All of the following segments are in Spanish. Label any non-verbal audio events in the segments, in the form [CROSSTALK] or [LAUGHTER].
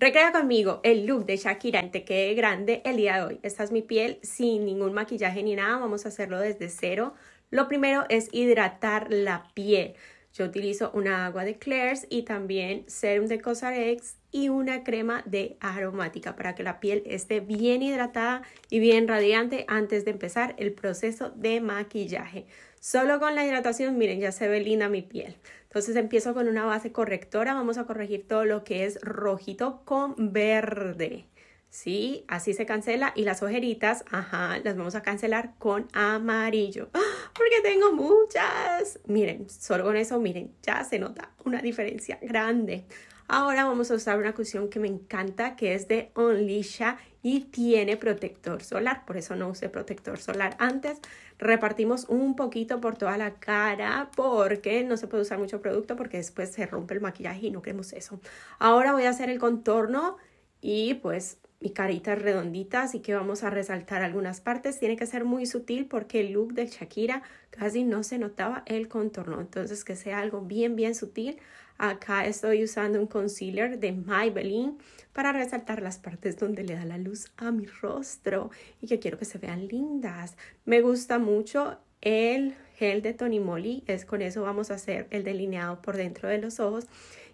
Recrea conmigo el look de Shakira y Te Quede Grande el día de hoy. Esta es mi piel sin ningún maquillaje ni nada, vamos a hacerlo desde cero. Lo primero es hidratar la piel. Yo utilizo una agua de Claire's y también serum de Cosarex y una crema de aromática para que la piel esté bien hidratada y bien radiante antes de empezar el proceso de maquillaje. Solo con la hidratación, miren, ya se ve linda mi piel. Entonces empiezo con una base correctora, vamos a corregir todo lo que es rojito con verde. ¿sí? Así se cancela y las ojeritas, ajá, las vamos a cancelar con amarillo. ¡Ah! porque tengo muchas. Miren, solo con eso, miren, ya se nota una diferencia grande. Ahora vamos a usar una cuestión que me encanta, que es de Onlisha y tiene protector solar. Por eso no usé protector solar antes. Repartimos un poquito por toda la cara porque no se puede usar mucho producto porque después se rompe el maquillaje y no queremos eso. Ahora voy a hacer el contorno y pues carita es redondita, así que vamos a resaltar algunas partes. Tiene que ser muy sutil porque el look de Shakira casi no se notaba el contorno, entonces que sea algo bien, bien sutil. Acá estoy usando un concealer de Maybelline para resaltar las partes donde le da la luz a mi rostro y que quiero que se vean lindas. Me gusta mucho el gel de Tony Moly, es con eso vamos a hacer el delineado por dentro de los ojos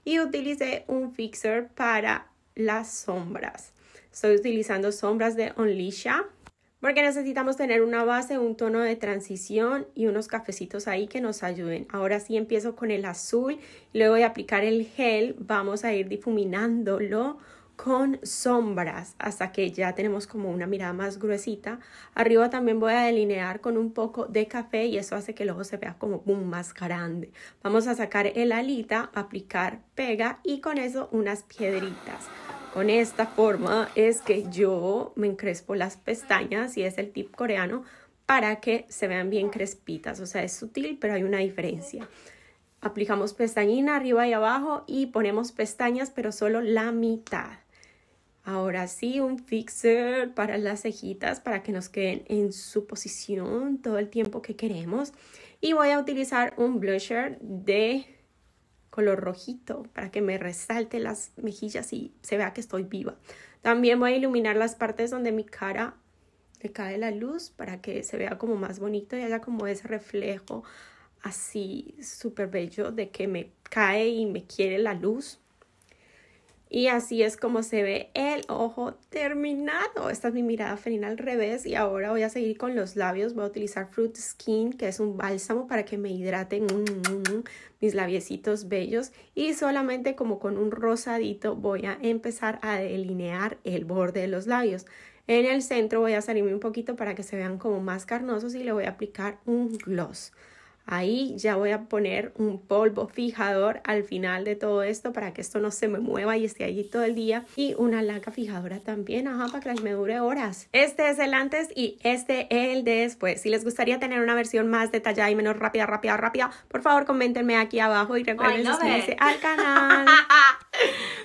y utilicé un fixer para las sombras. Estoy utilizando sombras de Onlisha porque necesitamos tener una base, un tono de transición y unos cafecitos ahí que nos ayuden. Ahora sí empiezo con el azul luego de aplicar el gel vamos a ir difuminándolo con sombras hasta que ya tenemos como una mirada más gruesita. Arriba también voy a delinear con un poco de café y eso hace que el ojo se vea como un más grande. Vamos a sacar el alita, aplicar pega y con eso unas piedritas con esta forma es que yo me encrespo las pestañas y es el tip coreano para que se vean bien crespitas. O sea, es sutil, pero hay una diferencia. Aplicamos pestañina arriba y abajo y ponemos pestañas, pero solo la mitad. Ahora sí, un fixer para las cejitas para que nos queden en su posición todo el tiempo que queremos. Y voy a utilizar un blusher de color rojito para que me resalte las mejillas y se vea que estoy viva. También voy a iluminar las partes donde mi cara le cae la luz para que se vea como más bonito y haya como ese reflejo así súper bello de que me cae y me quiere la luz. Y así es como se ve el ojo terminado. Esta es mi mirada felina al revés y ahora voy a seguir con los labios. Voy a utilizar Fruit Skin, que es un bálsamo para que me hidraten mm, mm, mm, mis labiecitos bellos. Y solamente como con un rosadito voy a empezar a delinear el borde de los labios. En el centro voy a salirme un poquito para que se vean como más carnosos y le voy a aplicar un gloss. Ahí ya voy a poner un polvo fijador al final de todo esto para que esto no se me mueva y esté allí todo el día. Y una laca fijadora también, ajá, para que me dure horas. Este es el antes y este el después. Si les gustaría tener una versión más detallada y menos rápida, rápida, rápida, por favor coméntenme aquí abajo y recuerden suscribirse al canal. [LAUGHS]